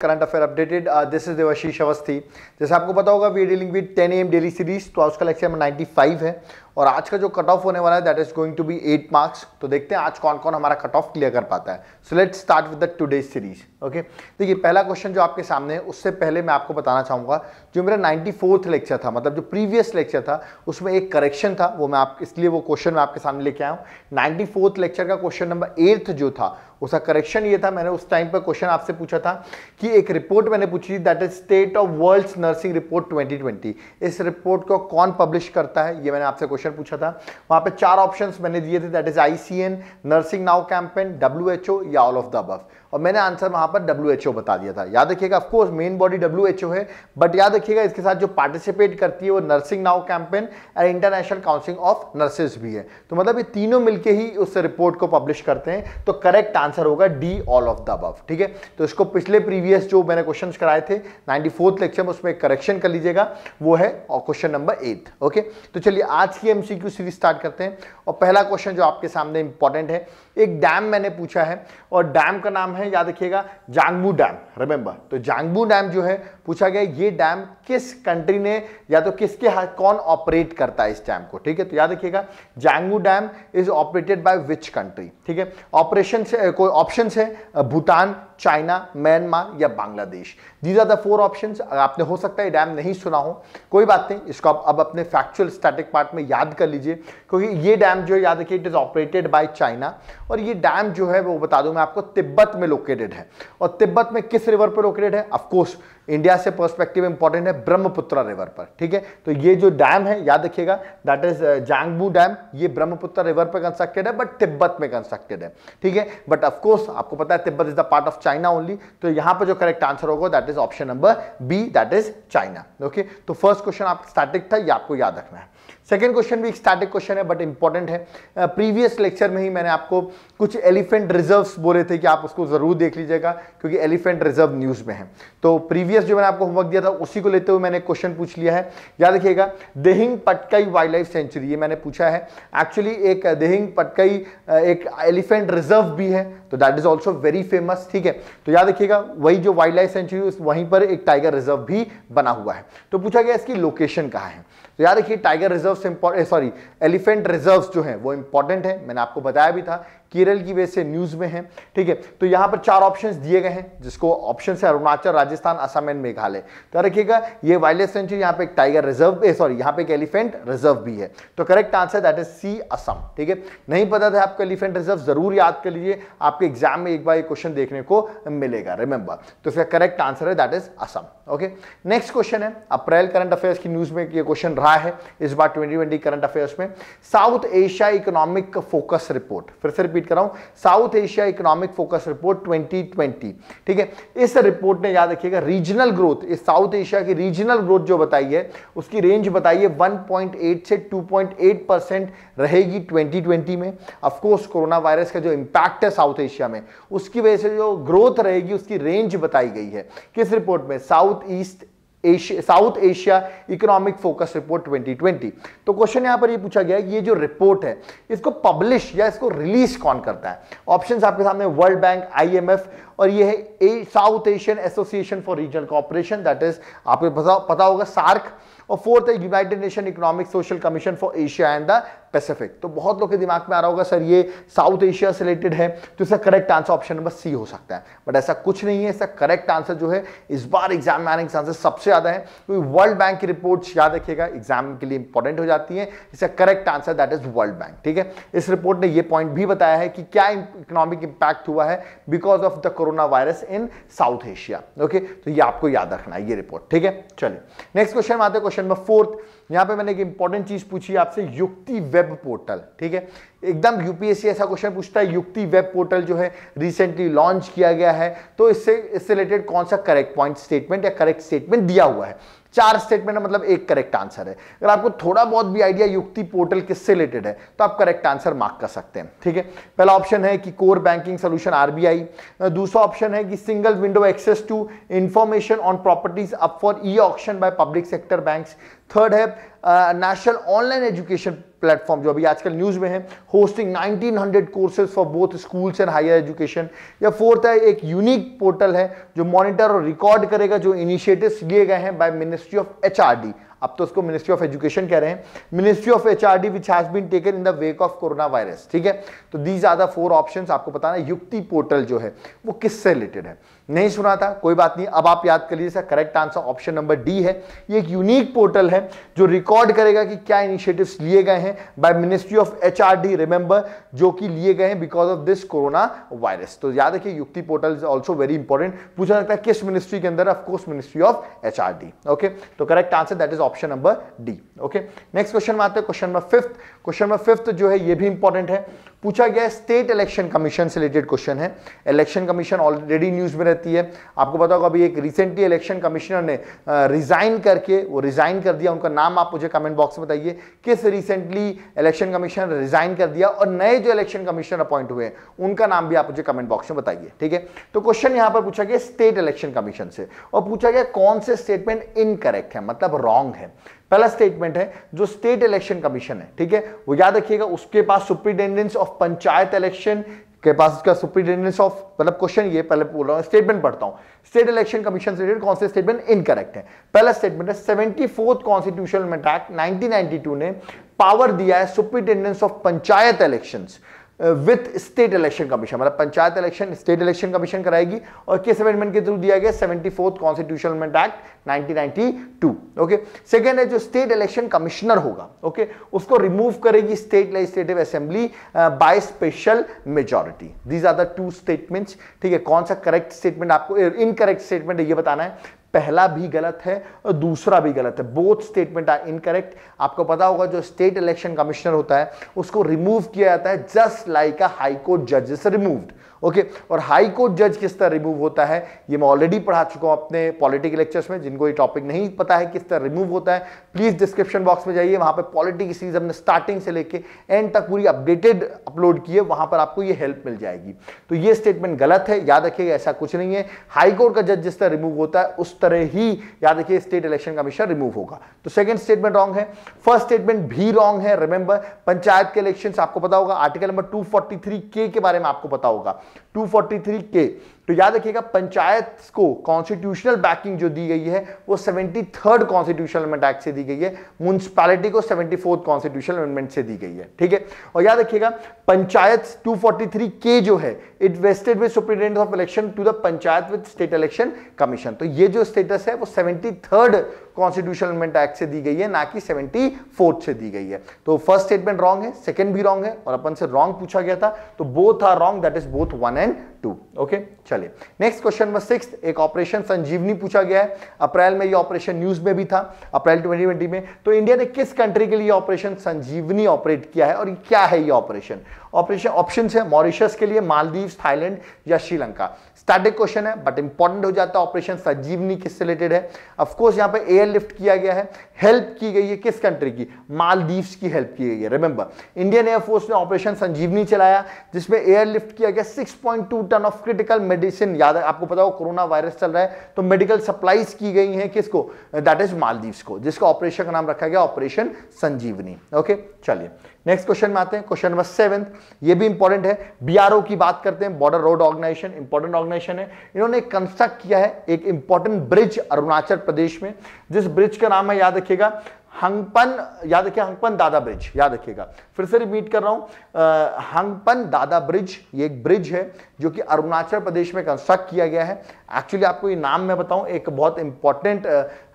Current affair updated this is Devashish Awasthi जैसे आपको पता होगा we dealing with 10 M daily series तो आज का लेक्चर 95 है और आज का जो कट ऑफ होने वाला है that is going to be 8 marks तो देखते हैं आज कौन कौन हमारा कट ऑफ क्लियर कर पाता है so let start with the today series okay तो देखिए पहला क्वेश्चन जो आपके सामने है उससे पहले मैं आपको बताना चाहूँगा जो मेरा नाइन्टी फोर्थ लेक्चर था मतलब जो प्रीवियस लेक्चर था उसमें एक करेक्शन था वो मैं आप इसलिए वो क्वेश्चन मैं आपके सामने लेके आया हूँ नाइन्टी फोर्थ लेक्चर का क्वेश्चन नंबर एट्थ जो था उसका करेक्शन ये था मैंने उस टाइम पर क्वेश्चन आपसे पूछा था कि एक रिपोर्ट मैंने पूछी थी that is state of world's nursing report twenty इस रिपोर्ट को कौन पब्लिश करता है ये मैंने आपसे क्वेश्चन पूछा था वहाँ पर चार ऑप्शन मैंने दिए थे that is I nursing now campaign W या ऑल ऑफ द अबव और मैंने आंसर वहाँ पर डब्ल्यू बता दिया था याद रखिएगा ऑफकोर्स मेन बॉडी डब्ल्यू है बट याद रखिएगा इसके साथ जो पार्टिसिपेट करती है वो nursing now campaign and international council of nurses भी है तो मतलब ये तीनों मिलके ही उस रिपोर्ट को पब्लिश करते हैं तो करेक्ट आंसर होगा D all of the above ठीक है तो इसको पिछले प्रीवियस जो मैंने क्वेश्चन कराए थे नाइन्टी फोर्थ लेक्चर में उसमें करेक्शन कर लीजिएगा वो है क्वेश्चन नंबर एट ओके तो चलिए आज की एमसीक्यू सीरीज स्टार्ट करते हैं और पहला क्वेश्चन जो आपके सामने इंपॉर्टेंट है एक डैम मैंने पूछा है और डैम का नाम है याद रखिएगा जांगबू डैम रिमेंबर तो जांगबू डैम जो है पूछा गया ये डैम किस कंट्री ने या तो किसके हाथ कौन ऑपरेट करता है इस डैम को ठीक है तो याद रखिएगा Zangbo dam is operated by which country ठीक है ऑपरेशन से कोई ऑप्शन है भूटान चाइना म्यांमार या Bangladesh these are the four option आपने हो सकता है डैम नहीं सुना हो कोई बात नहीं इसको आप अब अपने फैक्चुअल स्टैटिक पार्ट में याद कर लीजिए क्योंकि ये डैम जो याद रखिए it is operated by China और ये डैम जो है वो बता दूं मैं आपको तिब्बत में लोकेटेड है और तिब्बत में किस रिवर पर लोकेटेड है ऑफकोर्स इंडिया से पर्सपेक्टिव इंपॉर्टेंट है ब्रह्मपुत्र रिवर पर ठीक है तो ये जो डैम है याद रखिएगा that is uh, Zangbo dam ये ब्रह्मपुत्र रिवर पर कंस्ट्रक्टेड है बट तिब्बत में कंस्ट्रक्टेड है ठीक है बट ऑफकोर्स आपको पता है Tibet is the part of China only तो यहां पर जो करेक्ट आंसर होगा that is option number B that is China okay तो फर्स्ट क्वेश्चन आप स्टैटिक था ये आपको याद रखना है सेकेंड क्वेश्चन भी एक स्टैटिक क्वेश्चन है बट इंपॉर्टेंट है प्रीवियस uh, लेक्चर में ही मैंने आपको कुछ एलिफेंट रिजर्व्स बोले थे कि आप उसको जरूर देख लीजिएगा क्योंकि एलिफेंट रिजर्व न्यूज में है तो प्रीवियस जो मैंने आपको होमवर्क दिया था उसी को लेते हुए मैंने क्वेश्चन पूछ लिया है याद रखिएगा Dehing Patkai wild life sanctuary ये मैंने पूछा है एक्चुअली एक देहिंग पटकई uh, एक एलिफेंट रिजर्व भी है तो that is also very famous ठीक है तो याद रखिएगा वही जो वाइल्ड लाइफ सेंचुरी वहीं पर एक टाइगर रिजर्व भी बना हुआ है तो पूछा गया इसकी लोकेशन कहाँ है तो याद रखिए tiger reserve sorry elephant reserve जो है वो इंपॉर्टेंट है मैंने आपको बताया भी था केरल की वजह से न्यूज में है ठीक है तो यहां पर चार ऑप्शन दिए गए हैं जिसको ऑप्शन है अरुणाचल राजस्थान असम एंड मेघालय तो रखिएगा ये वाइल्ड लाइफ सेंचुरी यहाँ पे एक टाइगर रिजर्व सॉरी यहां पर एक एलिफेंट रिजर्व भी है तो correct answer that is C Assam ठीक है नहीं पता था आपको एलिफेंट रिजर्व जरूर याद कर लीजिए आपके एग्जाम में एक बार ये क्वेश्चन देखने को मिलेगा रिमेंबर तो इसका करेक्ट आंसर है that is Assam okay next question है अप्रैल करंट अफेयर्स की न्यूज में ये क्वेश्चन रहा रहा है इस बार 2020 करंट अफेयर्स में South Asia economic focus report फिर से रिपीट कर रहा हूं South Asia economic focus report 2020 ठीक है इस रिपोर्ट ने याद रखिएगा रीजनल ग्रोथ इस साउथ एशिया की रीजनल ग्रोथ जो बताई है उसकी रेंज बताइए 1.8 से 2.8 परसेंट रहेगी 2020 में अफकोर्स कोरोना वायरस का जो इंपैक्ट है साउथ एशिया में उसकी वजह से जो ग्रोथ रहेगी उसकी रेंज बताई गई है किस रिपोर्ट में South East Asia South Asia economic focus report 2020 तो क्वेश्चन यहां पर ये पूछा गया है ये जो रिपोर्ट है इसको पब्लिश या इसको रिलीज कौन करता है ऑप्शंस आपके सामने वर्ल्ड बैंक आईएमएफ और ये है South Asian association for regional cooperation that is आपको पता होगा सार्क और फोर्थ है United Nation economic social commission for Asia and the Pacific तो बहुत लोग के दिमाग में आ रहा होगा सर ये साउथ एशिया से रिलेटेड है तो इसका correct answer option number C हो सकता है बट ऐसा कुछ नहीं है इसका करेक्ट आंसर जो है इस बार एग्जाम में आने के चांसेस सबसे ज्यादा है क्योंकि तो वर्ल्ड बैंक की रिपोर्ट याद रखिएगा एग्जाम के लिए इंपॉर्टेंट हो जाती है इसका correct answer that is world bank ठीक है इस रिपोर्ट ने यह पॉइंट भी बताया है कि क्या इकोनॉमिक इंपैक्ट हुआ है because of the corona virus in South Asia okay तो ये आपको याद रखना है ये रिपोर्ट ठीक है चलिए नेक्स्ट क्वेश्चन आते हैं क्वेश्चन नंबर फोर्थ यहां पे मैंने एक इंपॉर्टेंट चीज पूछी आपसे युक्ति वेब पोर्टल ठीक है एकदम यूपीएससी ऐसा क्वेश्चन पूछता है युक्ति वेब पोर्टल जो है रिसेंटली लॉन्च किया गया है तो इससे इससे रिलेटेड कौन सा करेक्ट पॉइंट स्टेटमेंट या करेक्ट स्टेटमेंट दिया हुआ है चार स्टेटमेंट मतलब एक करेक्ट आंसर है अगर आपको थोड़ा बहुत भी आइडिया युक्ति पोर्टल किससे रिलेटेड है तो आप करेक्ट आंसर मार्क कर सकते हैं ठीक है पहला ऑप्शन है कि कोर बैंकिंग सोल्यूशन आरबीआई दूसरा ऑप्शन है कि single window access to information on properties up for e option by public sector bank third है नेशनल ऑनलाइन एजुकेशन प्लेटफॉर्म जो अभी आजकल न्यूज़ में है hosting 1900 courses for both schools and higher education या फोर्थ है एक यूनिक पोर्टल है जो मॉनिटर और रिकॉर्ड करेगा जो इनिशिएटिव्स लिए गए हैं बाय मिनिस्ट्री ऑफ एचआरडी अब तो उसको मिनिस्ट्री ऑफ एजुकेशन कह रहे हैं ministry of H R D which has been taken in the wake of corona virus ठीक है तो these are the four option आपको बताना युक्ति पोर्टल जो है वो किससे रिलेटेड है नहीं सुना था कोई बात नहीं अब आप याद कर लीजिए correct answer option number D है ये एक यूनिक पोर्टल है जो रिकॉर्ड करेगा कि क्या इनिशिएटिव्स लिए गए हैं by ministry of HRD remember जो कि लिए गए हैं because of this corona virus तो याद रखिए Yukti portal is also very important पूछा जाता है किस मिनिस्ट्री के अंदर of course ministry of H okay तो correct answer that is option number D okay next question में आते हैं question number fifth question number fifth जो है ये भी इंपॉर्टेंट है पूछा गया स्टेट इलेक्शन कमीशन से रिलेटेड क्वेश्चन है इलेक्शन कमीशन ऑलरेडी न्यूज में रहती है आपको बताओ अभी एक रिसेंटली इलेक्शन कमिश्नर ने रिजाइन करके वो रिजाइन कर दिया उनका नाम आप मुझे कमेंट बॉक्स में बताइए किस रिसेंटली इलेक्शन कमीशन रिजाइन कर दिया और नए जो इलेक्शन कमिश्नर अपॉइंट हुए उनका नाम भी आप मुझे कमेंट बॉक्स में बताइए ठीक है तो क्वेश्चन यहां पर पूछा गया स्टेट इलेक्शन कमीशन से और पूछा गया कौन से स्टेटमेंट इनकरेक्ट है मतलब रॉन्ग है पहला स्टेटमेंट है जो स्टेट इलेक्शन कमीशन है ठीक है वो याद रखिएगा उसके पास सुप्रिंटेंडेंस ऑफ पंचायत इलेक्शन के पास उसका सुप्रिंटेंडेंस ऑफ मतलब क्वेश्चन ये पहले बोल रहा हूं स्टेटमेंट पढ़ता हूं स्टेट इलेक्शन कमीशन से रिलेटेड कौन से स्टेटमेंट इनकरेक्ट है पहला स्टेटमेंट है seventy fourth constitution act nineteen ने पावर दिया है superintendence of panchayat elections with state election commission मतलब panchayat election state election commission कराएगी और किस अमेंडमेंट के थ्रू दिया गया seventy fourth constitution nineteen ninety two okay second है जो स्टेट इलेक्शन कमिश्नर होगा ओके okay? उसको रिमूव करेगी state legislative assembly bye special majority these are the two statements ठीक है कौन सा करेक्ट स्टेटमेंट आपको इनकरेक्ट uh, स्टेटमेंट ये बताना है पहला भी गलत है और दूसरा भी गलत है बोथ स्टेटमेंट आर इनकरेक्ट आपको पता होगा जो स्टेट इलेक्शन कमिश्नर होता है उसको रिमूव किया जाता है just like a high court जज इज रिमूव्ड ओके okay, और हाई कोर्ट जज किस तरह रिमूव होता है ये मैं ऑलरेडी पढ़ा चुका हूं अपने पॉलिटिक लेक्चर्स में जिनको ये टॉपिक नहीं पता है किस तरह रिमूव होता है प्लीज़ डिस्क्रिप्शन बॉक्स में जाइए वहां पर पॉलिटिक सीरीज हमने स्टार्टिंग से लेके एंड तक पूरी अपडेटेड अपलोड की है पर आपको ये हेल्प मिल जाएगी तो ये स्टेटमेंट गलत है याद रखिएगा ऐसा कुछ नहीं है हाईकोर्ट का जज जिस तरह रिमूव होता है उस तरह ही याद रखिए स्टेट इलेक्शन कमीशन रिमूव होगा तो सेकेंड स्टेटमेंट रॉन्ग है फर्स्ट स्टेटमेंट भी रॉन्ग है रिमेंबर पंचायत के इलेक्शन आपको पता होगा आर्टिकल नंबर टू के के बारे में आपको पता होगा 243 के तो याद रखिएगा पंचायत को कॉन्स्टिट्यूशनल बैकिंग जो दी गई है वो seventy third constitutional amendment act से दी गई है म्यूनसिपैलिटी को सेवेंटी फोर्थ कॉन्स्टिट्यूशनल अमेंडमेंट से दी गई है ठीक है और याद रखिएगा पंचायत 243 के जो है it vested with superintendent of election to the panchayat with state election commission तो ये जो स्टेटस है वो seventy third constitutional amendment act से दी गई है ना कि सेवेंटी फोर्थ से दी गई है तो फर्स्ट स्टेटमेंट रॉन्ग है सेकेंड भी रॉन्ग है और अपन से रॉन्ग पूछा गया था तो both are wrong that is both one and two okay चलिए नेक्स्ट क्वेश्चन नंबर सिक्स एक ऑपरेशन संजीवनी पूछा गया है अप्रैल में ये ऑपरेशन न्यूज में भी था अप्रैल 2020 में तो इंडिया ने किस कंट्री के लिए ऑपरेशन संजीवनी ऑपरेट किया है और क्या है ये ऑपरेशन ऑपरेशन ऑप्शन है मॉरिशस के लिए मालदीव थाईलैंड या श्रीलंका स्टैटिक क्वेश्चन है बट इंपॉर्टेंट हो जाता है ऑपरेशन सजीवनी किससे रिलेटेड है अफकोर्स यहां पे एयर लिफ्ट किया गया है हेल्प की गई है किस कंट्री की मालदीव्स की हेल्प की गई है रिमेंबर इंडियन एयरफोर्स ने ऑपरेशन संजीवनी चलाया जिसमें एयर लिफ्ट किया गया 6.2 टन ऑफ क्रिटिकल मेडिसिन याद है आपको पता हो कोरोना वायरस चल रहा है तो मेडिकल सप्लाईज की गई हैं किसको दैट इज मालदीव्स को जिसका ऑपरेशन का नाम रखा गया ऑपरेशन संजीवनी ओके चलिए नेक्स्ट क्वेश्चन में आते हैं क्वेश्चन नंबर सेवन ये भी इंपॉर्टेंट है बीआरओ की बात करते हैं border road organisation important organisation है इन्होंने कंस्ट्रक्ट किया है एक इंपॉर्टेंट ब्रिज अरुणाचल प्रदेश में जिस ब्रिज का नाम है याद रखिएगा हंगपन याद रखिए हंगपन दादा ब्रिज याद रखिएगा फिर से रिपीट कर रहा हूं हंगपन दादा ब्रिज ये एक ब्रिज है जो कि अरुणाचल प्रदेश में कंस्ट्रक्ट किया गया है एक्चुअली आपको ये नाम मैं बताऊं एक बहुत इंपॉर्टेंट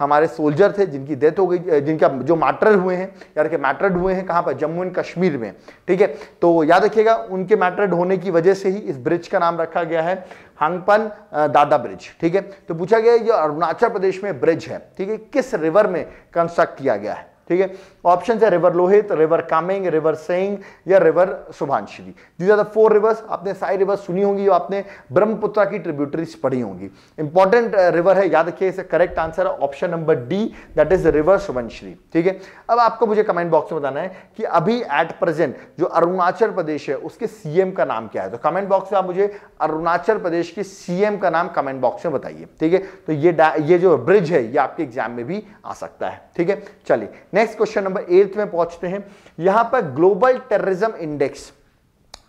हमारे सोल्जर थे जिनकी डेथ हो गई जिनका जो मैटर हुए हैं यार के मैटर्ड हुए हैं कहाँ पर जम्मू एंड कश्मीर में ठीक है तो याद रखिएगा उनके मैटर्ड होने की वजह से ही इस ब्रिज का नाम रखा गया है हंगपन दादा ब्रिज ठीक है तो पूछा गया ये अरुणाचल प्रदेश में ब्रिज है ठीक है किस रिवर में कंस्ट्रक्ट किया गया है ठीक है ऑप्शन है river Lohit river Kameng river Siang या river Subansiri these are the four rivers आपने सारी रिवर्स सुनी होंगी जो आपने ब्रह्मपुत्रा की ट्रिब्यूटरीज पढ़ी होंगी इंपॉर्टेंट रिवर uh, है याद रखिए इसे करेक्ट आंसर है option number D that is river Subansiri ठीक है अब आपको मुझे कमेंट बॉक्स में बताना है कि अभी एट प्रेजेंट जो अरुणाचल प्रदेश है उसके सीएम का नाम क्या है तो कमेंट बॉक्स में आप मुझे अरुणाचल प्रदेश के सीएम का नाम कमेंट बॉक्स में बताइए ठीक है तो ये ये जो ब्रिज है ये आपके एग्जाम में भी आ सकता है ठीक है चलिए नेक्स्ट क्वेश्चन नंबर एट में पहुंचते हैं यहां पर global terrorism index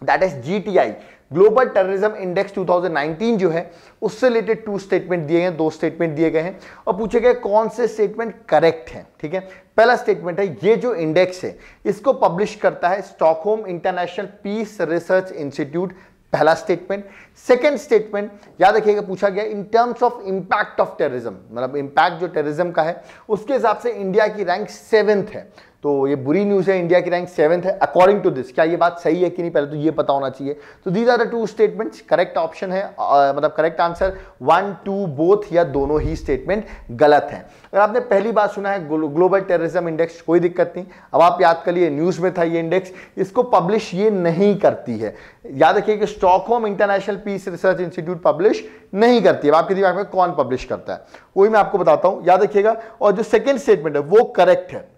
that is GTI global terrorism index 2019 जो है उससे रिलेटेड टू स्टेटमेंट दिए गए दो स्टेटमेंट दिए गए हैं और पूछे गए कौन से स्टेटमेंट करेक्ट हैं ठीक है पहला स्टेटमेंट है ये जो इंडेक्स है इसको पब्लिश करता है Stockholm international peace research institute पहला स्टेटमेंट सेकेंड स्टेटमेंट याद रखिएगा पूछा गया in terms of impact of terrorism मतलब इंपैक्ट जो टेररिज्म का है उसके हिसाब से इंडिया की रैंक सेवेंथ है तो ये बुरी न्यूज़ है इंडिया की रैंक सेवेंथ है अकॉर्डिंग टू दिस क्या ये बात सही है कि नहीं पहले तो ये पता होना चाहिए तो these are the two statements correct option है आ, मतलब correct answer one two both या दोनों ही स्टेटमेंट गलत है अगर आपने पहली बार सुना है ग्लो, ग्लोबल टेररिज्म इंडेक्स कोई दिक्कत नहीं अब आप याद करिए न्यूज़ में था ये इंडेक्स इसको पब्लिश ये नहीं करती है याद रखिए कि Stockholm international peace research institute publish नहीं करती है आपके दिमाग में कौन पब्लिश करता है वही मैं आपको बताता हूँ याद रखिएगा और जो सेकेंड स्टेटमेंट है वो करेक्ट है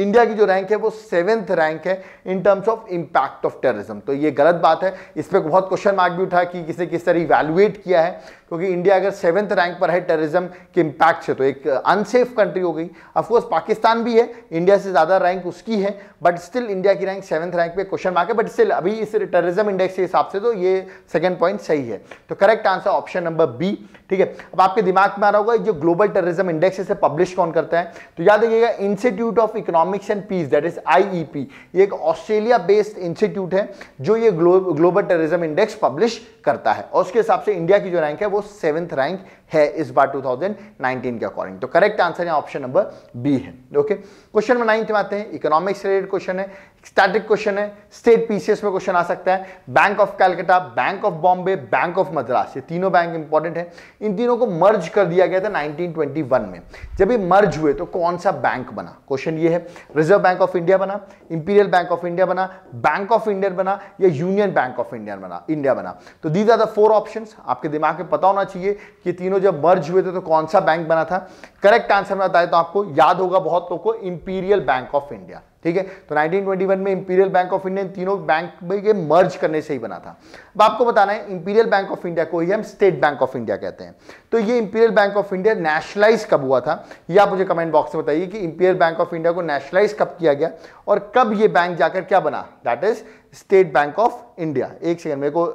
इंडिया की जो रैंक है वो सेवेंथ रैंक है in terms of impact of terrorism तो ये गलत बात है इस पर बहुत क्वेश्चन मार्क भी उठा कि किसने किस तरह इवेलुएट किया है क्योंकि इंडिया अगर सेवन्थ रैंक पर है टेररिज्म के इम्पैक्ट से तो एक अनसेफ uh, कंट्री हो गई अफकोर्स पाकिस्तान भी है इंडिया से ज़्यादा रैंक उसकी है बट स्टिल इंडिया की रैंक सेवन्थ रैंक पे क्वेश्चन मार्क है बट स्टिल अभी इस टेररिज्म इंडेक्स के हिसाब से तो ये सेकेंड पॉइंट सही है तो correct answer option number B ठीक है अब आपके दिमाग में आ रहा होगा जो ग्लोबल टेररिज्म इंडेक्स इसे पब्लिश कौन करता है तो याद रखिएगा institute of economics and peace that is I ये एक ऑस्ट्रेलिया बेस्ड इंस्टीट्यूट है जो ये ग्लोबल टेररिज्म इंडेक्स पब्लिश करता है और उसके हिसाब से इंडिया की जो रैंक है वो सेवेंथ रैंक है इस बार 2019 के अकॉर्डिंग तो करेक्ट आंसर है ऑप्शन नंबर बी है ओके क्वेश्चन नंबर नाइन्थ में आते हैं इकोनॉमिक्स रिलेटेड क्वेश्चन है स्टैटिक क्वेश्चन है स्टेट पीसीएस में क्वेश्चन आ सकता है bank of Calcutta bank of Bombay bank of Madras ये तीनों बैंक इंपॉर्टेंट है इन तीनों को मर्ज कर दिया गया था 1921 में जब ये मर्ज हुए तो कौन सा बैंक बना क्वेश्चन ये है रिजर्व बैंक ऑफ इंडिया बना इंपीरियल बैंक ऑफ इंडिया बना बैंक ऑफ इंडिया बना या यूनियन बैंक ऑफ इंडिया बना इंडिया बना तो these are the four options आपके दिमाग में पता होना चाहिए कि तीनों दोनों जब मर्ज हुए थे तो कौन सा बैंक बना था करेक्ट आंसर में बताया तो आपको याद होगा बहुत लोग को इंपीरियल बैंक ऑफ इंडिया ठीक है तो 1921 में इंपीरियल बैंक ऑफ इंडिया तीनों बैंक के मर्ज करने से ही बना था अब आपको बताना है इंपीरियल बैंक ऑफ इंडिया को ही हम स्टेट बैंक ऑफ इंडिया कहते हैं तो ये imperial bank of India nationalise कब हुआ था ये आप मुझे कमेंट बॉक्स में बताइए कि इंपीरियल बैंक ऑफ इंडिया को नेशनलाइज कब किया गया और कब यह बैंक जाकर क्या बना that is state bank of India एक सेकेंड मेरे को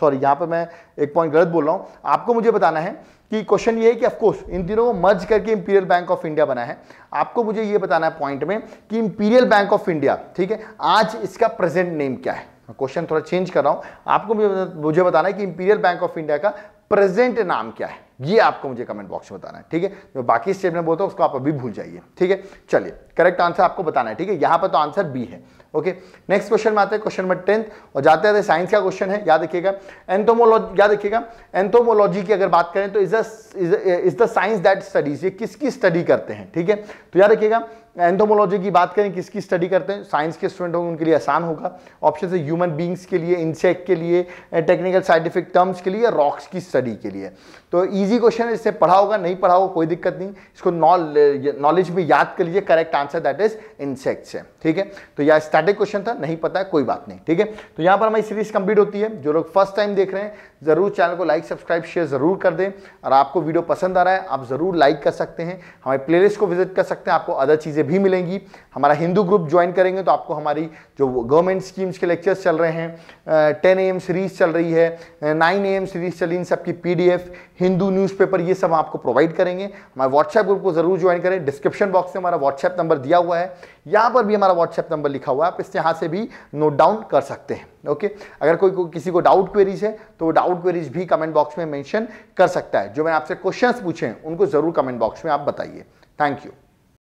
सॉरी यहां पर मैं एक पॉइंट गलत बोल रहा हूं आपको मुझे बताना है कि क्वेश्चन ये है कि ऑफकोर्स इन दिनों को मर्ज करके इंपीरियल बैंक ऑफ इंडिया बना है आपको मुझे ये बताना है पॉइंट में कि इंपीरियल बैंक ऑफ इंडिया ठीक है आज इसका प्रेजेंट नेम क्या है क्वेश्चन थोड़ा चेंज कर रहा हूं आपको मुझे बताना है कि इंपीरियल बैंक ऑफ इंडिया का प्रेजेंट नाम क्या है ये आपको मुझे कमेंट बॉक्स में बताना है ठीक है जो बाकी स्टेप में बोलता हूँ उसको आप अभी भूल जाइए ठीक है चलिए करेक्ट आंसर आपको बताना है ठीक है यहाँ पर तो आंसर बी है ओके नेक्स्ट क्वेश्चन में आते हैं क्वेश्चन नंबर टेंथ और जाते जाते साइंस का क्वेश्चन है याद रखिएगा एंथोमोलॉजी याद रखिएगा एंथोमोलॉजी की अगर बात करें तो is the is the science that studies ये किसकी स्टडी करते हैं ठीक है तो याद रखिएगा एंथोमोलॉजी की बात करें किसकी स्टडी करते हैं साइंस के स्टूडेंट होंगे उनके लिए आसान होगा ऑप्शन है ह्यूमन बींग्स के लिए इंसेक्ट के लिए टेक्निकल साइंटिफिक टर्म्स के लिए रॉक्स की स्टडी के लिए तो ईजी क्वेश्चन है इससे पढ़ा होगा नहीं पढ़ा होगा कोई दिक्कत नहीं इसको नॉलेज में याद कर लीजिए correct answer that is insects है ठीक है तो यह स्टैटिक क्वेश्चन था नहीं पता है कोई बात नहीं ठीक है तो यहाँ पर हमारी सीरीज कंप्लीट होती है जो लोग फर्स्ट टाइम देख रहे हैं जरूर चैनल को लाइक सब्सक्राइब शेयर जरूर कर दें और आपको वीडियो पसंद आ रहा है आप जरूर लाइक कर सकते हैं हमारे प्लेलिस्ट को विजिट कर सकते हैं आपको अदर चीज़ें भी मिलेंगी हमारा हिंदू ग्रुप ज्वाइन करेंगे तो आपको हमारी जो गवर्नमेंट स्कीम्स के लेक्चर्स चल रहे हैं टेन एम सीरीज चल रही है नाइन एम सीरीज चल रही इन सबकी पी हिंदू न्यूज़पेपर ये सब आपको प्रोवाइड करेंगे हमारे व्हाट्सएप ग्रुप को जरूर ज्वाइन करें डिस्क्रिप्शन बॉक्स में हमारा व्हाट्सएप नंबर दिया हुआ है यहाँ पर भी हमारा हमारा व्हाट्सएप नंबर लिखा हुआ है आप इससे यहाँ से भी नोट डाउन कर सकते हैं ओके अगर कोई को, किसी को डाउट क्वेरीज है तो वो डाउट क्वेरीज भी कमेंट बॉक्स में मैंशन कर सकता है जो मैंने आपसे क्वेश्चन पूछे हैं उनको ज़रूर कमेंट बॉक्स में आप बताइए थैंक यू